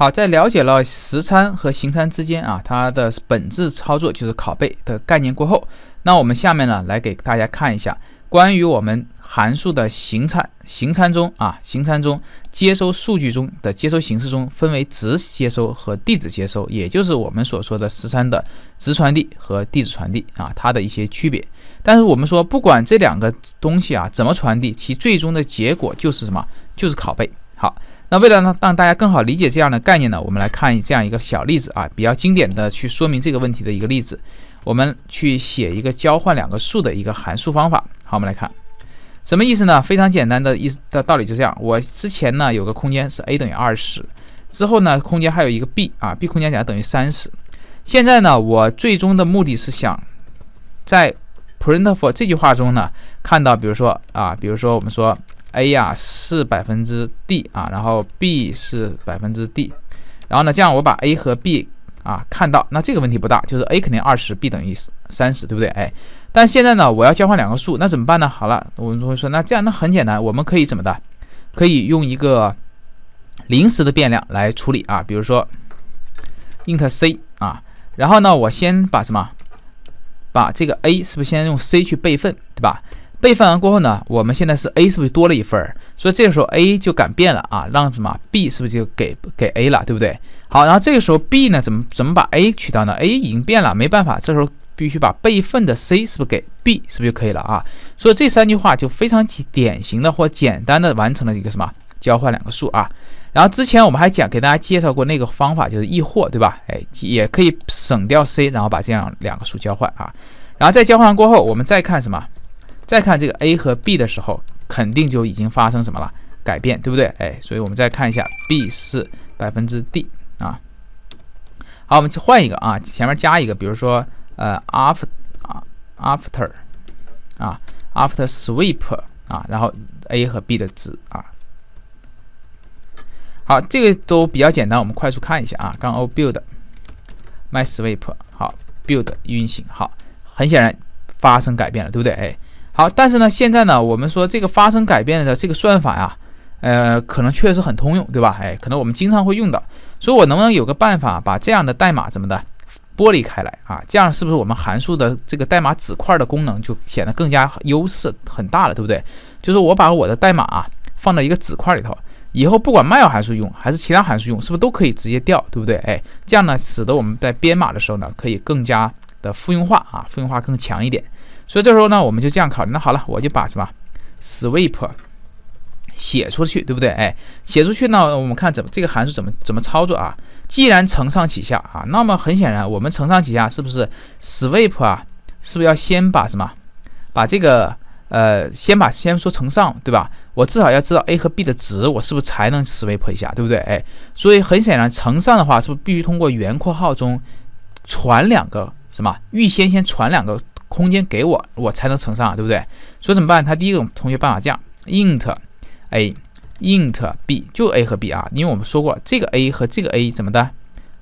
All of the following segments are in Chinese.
好，在了解了实参和形参之间啊，它的本质操作就是拷贝的概念过后，那我们下面呢来给大家看一下，关于我们函数的形参形参中啊，形参中接收数据中的接收形式中分为值接收和地址接收，也就是我们所说的实参的值传递和地址传递啊，它的一些区别。但是我们说不管这两个东西啊怎么传递，其最终的结果就是什么？就是拷贝。好。那为了呢让大家更好理解这样的概念呢，我们来看这样一个小例子啊，比较经典的去说明这个问题的一个例子。我们去写一个交换两个数的一个函数方法。好，我们来看什么意思呢？非常简单的意思的道理就这样。我之前呢有个空间是 a 等于二十，之后呢空间还有一个 b 啊，b 空间讲等于三十。现在呢我最终的目的是想在 print for 这句话中呢看到，比如说啊，比如说我们说。a 呀是百分之 D 啊，然后 b 是百分之 d，然后呢，这样我把 a 和 b 啊看到，那这个问题不大，就是 a 肯定二十，b 等于三十，对不对？哎，但现在呢，我要交换两个数，那怎么办呢？好了，我们会说，那这样那很简单，我们可以怎么的？可以用一个临时的变量来处理啊，比如说 int c 啊，然后呢，我先把什么，把这个 a 是不是先用 c 去备份，对吧？备份完过后呢，我们现在是 a 是不是多了一份儿？所以这个时候 a 就改变了啊，让什么 b 是不是就给给 a 了，对不对？好，然后这个时候 b 呢，怎么怎么把 a 取到呢？a 已经变了，没办法，这时候必须把备份的 c 是不是给 b 是不是就可以了啊？所以这三句话就非常典型的或简单的完成了一个什么交换两个数啊。然后之前我们还讲给大家介绍过那个方法，就是异或，对吧？哎，也可以省掉 c，然后把这样两个数交换啊。然后在交换过后，我们再看什么？再看这个 A 和 B 的时候，肯定就已经发生什么了改变，对不对？哎，所以我们再看一下 B 是百分之 D 啊。好，我们去换一个啊，前面加一个，比如说呃 After 啊，After 啊，After Sweep 啊，然后 A 和 B 的值啊。好，这个都比较简单，我们快速看一下啊。刚 Build My Sweep 好，Build 运行好，很显然发生改变了，对不对？哎。好，但是呢，现在呢，我们说这个发生改变的这个算法呀，呃，可能确实很通用，对吧？哎，可能我们经常会用的，以我能不能有个办法把这样的代码怎么的剥离开来啊？这样是不是我们函数的这个代码子块的功能就显得更加优势很大了，对不对？就是我把我的代码啊放到一个子块里头，以后不管卖 l 函数用还是其他函数用，是不是都可以直接调，对不对？哎，这样呢，使得我们在编码的时候呢，可以更加的复用化啊，复用化更强一点。所以这时候呢，我们就这样考虑。那好了，我就把什么 sweep 写出去，对不对？哎，写出去呢，我们看怎么这个函数怎么怎么操作啊？既然承上启下啊，那么很显然，我们承上启下是不是 sweep 啊？是不是要先把什么把这个呃，先把先说承上，对吧？我至少要知道 a 和 b 的值，我是不是才能 sweep 一下，对不对？哎，所以很显然，承上的话，是不是必须通过圆括号中传两个什么？预先先传两个。空间给我，我才能乘上，对不对？所以怎么办？他第一个同学办法这样：int a，int b，就 a 和 b 啊，因为我们说过这个 a 和这个 a 怎么的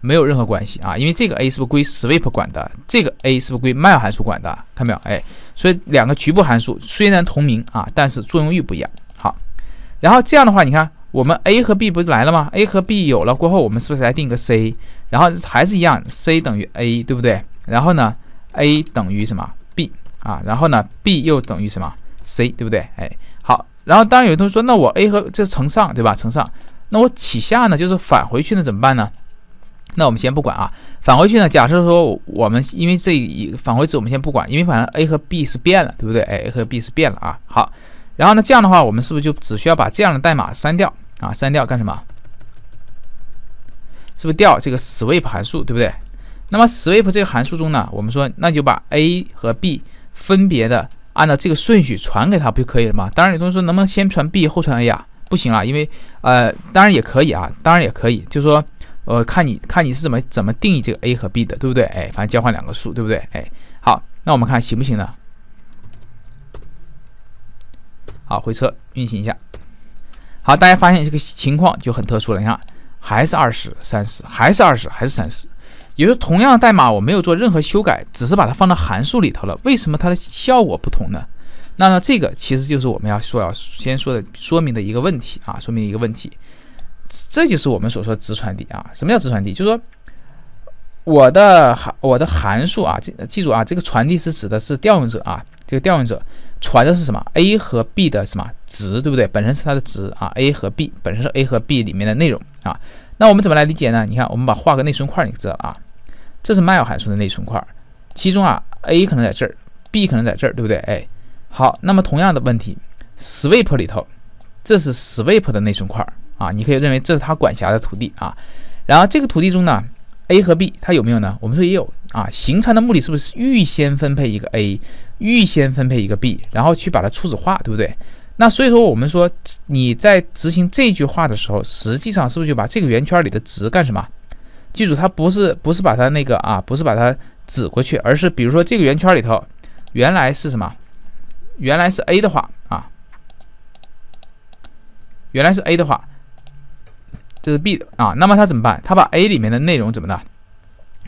没有任何关系啊，因为这个 a 是不是归 s w e e p 管的？这个 a 是不是归 mail 函数管的？看到没有？哎，所以两个局部函数虽然同名啊，但是作用域不一样。好，然后这样的话，你看我们 a 和 b 不就来了吗？a 和 b 有了过后，我们是不是来定个 c？然后还是一样，c 等于 a，对不对？然后呢？a 等于什么 b 啊，然后呢 b 又等于什么 c，对不对？哎，好，然后当然有同学说，那我 a 和这是乘上，对吧？乘上，那我起下呢，就是返回去呢怎么办呢？那我们先不管啊，返回去呢，假设说我们因为这一返回值我们先不管，因为反正 a 和 b 是变了，对不对？哎，a 和 b 是变了啊。好，然后呢这样的话，我们是不是就只需要把这样的代码删掉啊？删掉干什么？是不是调这个 s w e e p 函数，对不对？那么 s w e e p 这个函数中呢，我们说那就把 a 和 b 分别的按照这个顺序传给它不就可以了吗？当然，有同学说能不能先传 b 后传 a 啊？不行啊，因为呃，当然也可以啊，当然也可以，就是说呃，看你看你是怎么怎么定义这个 a 和 b 的，对不对？哎，反正交换两个数，对不对？哎，好，那我们看行不行呢？好，回车运行一下。好，大家发现这个情况就很特殊了，你看还是二十、三十，还是二十，还是三十。也就是同样代码，我没有做任何修改，只是把它放到函数里头了。为什么它的效果不同呢？那这个其实就是我们要说要先说的说明的一个问题啊，说明一个问题，这就是我们所说直传递啊。什么叫直传递？就是说我的函我的函数啊，记记住啊，这个传递是指的是调用者啊，这个调用者传的是什么？a 和 b 的什么值，对不对？本身是它的值啊，a 和 b 本身是 a 和 b 里面的内容啊。那我们怎么来理解呢？你看，我们把画个内存块，你知道啊，这是 m a l l 函数的内存块，其中啊，a 可能在这儿，b 可能在这儿，对不对？哎，好，那么同样的问题，swap 里头，这是 swap 的内存块啊，你可以认为这是它管辖的土地啊。然后这个土地中呢，a 和 b 它有没有呢？我们说也有啊。形成的目的是不是预先分配一个 a，预先分配一个 b，然后去把它初始化，对不对？那所以说，我们说你在执行这句话的时候，实际上是不是就把这个圆圈里的值干什么？记住，它不是不是把它那个啊，不是把它指过去，而是比如说这个圆圈里头原来是什么？原来是 A 的话啊，原来是 A 的话，这是 B 的啊。那么它怎么办？它把 A 里面的内容怎么的？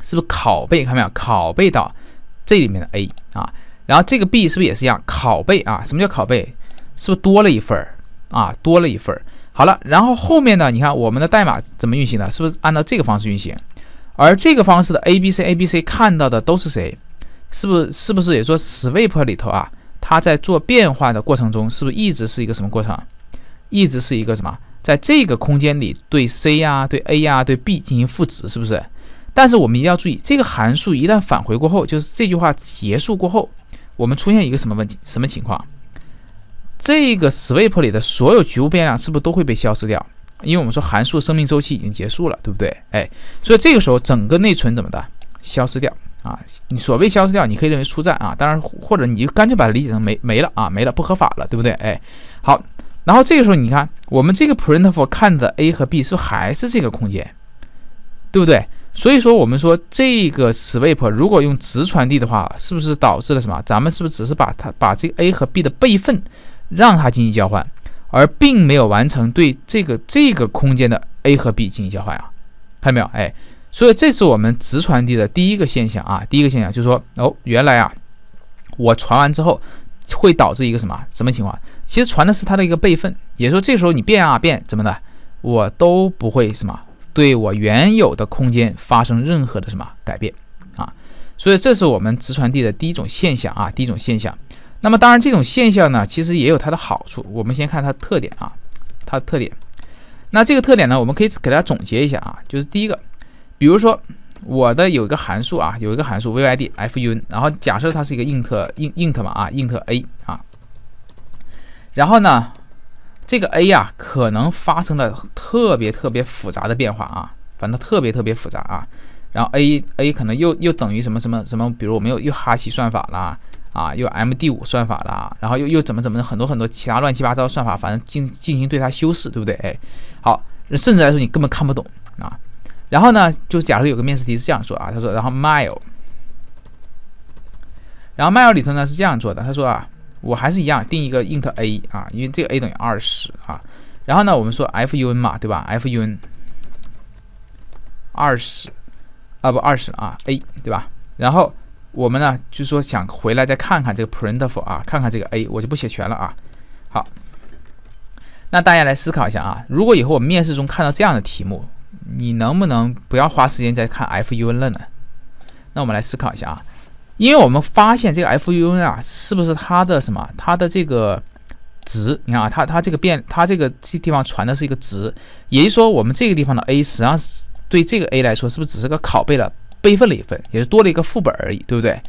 是不是拷贝？看到没有？拷贝到这里面的 A 啊，然后这个 B 是不是也是一样拷贝啊？什么叫拷贝？是不是多了一份儿啊？多了一份儿。好了，然后后面呢？你看我们的代码怎么运行的？是不是按照这个方式运行？而这个方式的 a b c a b c 看到的都是谁？是不是？是不是也说 s w e e p 里头啊？它在做变化的过程中，是不是一直是一个什么过程？一直是一个什么？在这个空间里对 c 啊，对 a 啊，对 b 进行赋值，是不是？但是我们一定要注意，这个函数一旦返回过后，就是这句话结束过后，我们出现一个什么问题？什么情况？这个 swap 里的所有局部变量是不是都会被消失掉？因为我们说函数生命周期已经结束了，对不对？哎，所以这个时候整个内存怎么的消失掉啊？你所谓消失掉，你可以认为出站啊，当然或者你就干脆把它理解成没没了啊，没了不合法了，对不对？哎，好，然后这个时候你看我们这个 printf 看的 a 和 b 是不是还是这个空间，对不对？所以说我们说这个 swap 如果用值传递的话，是不是导致了什么？咱们是不是只是把它把这个 a 和 b 的备份？让它进行交换，而并没有完成对这个这个空间的 A 和 B 进行交换啊，看到没有？哎，所以这是我们直传递的第一个现象啊，第一个现象就是说，哦，原来啊，我传完之后会导致一个什么什么情况？其实传的是它的一个备份，也就说这时候你变啊变怎么的，我都不会什么对我原有的空间发生任何的什么改变啊，所以这是我们直传递的第一种现象啊，第一种现象。那么当然，这种现象呢，其实也有它的好处。我们先看它的特点啊，它的特点。那这个特点呢，我们可以给大家总结一下啊，就是第一个，比如说我的有一个函数啊，有一个函数 v i d f u n，然后假设它是一个 int int 嘛啊 int a 啊，然后呢，这个 a 啊可能发生了特别特别复杂的变化啊，反正特别特别复杂啊，然后 a a 可能又又等于什么什么什么，比如我们又又哈希算法了。啊，又 M D 五算法了，然后又又怎么怎么的，很多很多其他乱七八糟的算法，反正进进行对它修饰，对不对？哎，好，甚至来说你根本看不懂啊。然后呢，就假如有个面试题是这样说啊，他说，然后 mile，然后 mile 里头呢是这样做的，他说啊，我还是一样定一个 int a 啊，因为这个 a 等于二十啊。然后呢，我们说 fun 嘛，对吧？fun 二十啊，不二十啊，a 对吧？然后我们呢，就说想回来再看看这个 print for 啊，看看这个 a，我就不写全了啊。好，那大家来思考一下啊，如果以后我们面试中看到这样的题目，你能不能不要花时间再看 fun 了呢？那我们来思考一下啊，因为我们发现这个 fun 啊，是不是它的什么，它的这个值？你看啊，它它这个变，它这个这地方传的是一个值，也就是说我们这个地方的 a，实际上是对这个 a 来说，是不是只是个拷贝了？备份了一份，也是多了一个副本而已，对不对？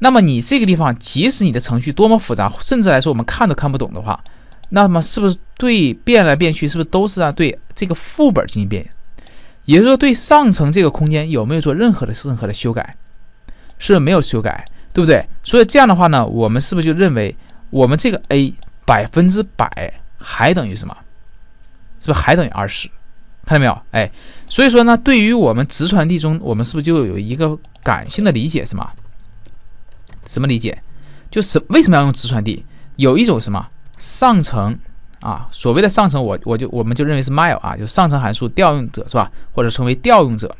那么你这个地方，即使你的程序多么复杂，甚至来说我们看都看不懂的话，那么是不是对变来变去，是不是都是啊，对这个副本进行变？也就是说，对上层这个空间有没有做任何的任何的修改？是是没有修改，对不对？所以这样的话呢，我们是不是就认为我们这个 A 百分之百还等于什么？是不是还等于二十？看到没有？哎，所以说呢，对于我们直传递中，我们是不是就有一个感性的理解？什么？什么理解？就是为什么要用直传递？有一种什么上层啊？所谓的上层，我我就我们就认为是 mile 啊，就上层函数调用者是吧？或者称为调用者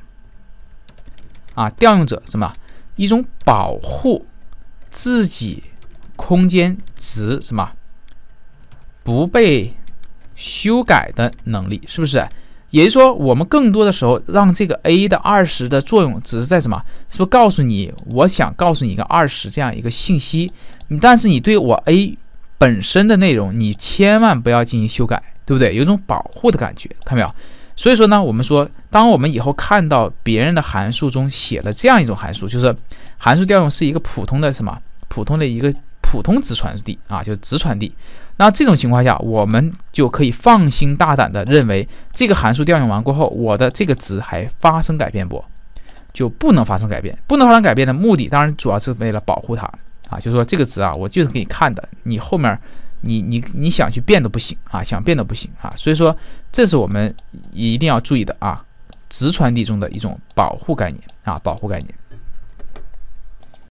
啊，调用者什么？一种保护自己空间值什么不被修改的能力，是不是？也就是说，我们更多的时候让这个 a 的二十的作用，只是在什么？是不是告诉你，我想告诉你一个二十这样一个信息？但是你对我 a 本身的内容，你千万不要进行修改，对不对？有种保护的感觉，看到没有？所以说呢，我们说，当我们以后看到别人的函数中写了这样一种函数，就是函数调用是一个普通的什么？普通的一个。普通值传递啊，就是值传递。那这种情况下，我们就可以放心大胆的认为，这个函数调用完过后，我的这个值还发生改变不？就不能发生改变，不能发生改变的目的，当然主要是为了保护它啊，就是说这个值啊，我就是给你看的，你后面你你你想去变都不行啊，想变都不行啊。所以说，这是我们一定要注意的啊，直传递中的一种保护概念啊，保护概念。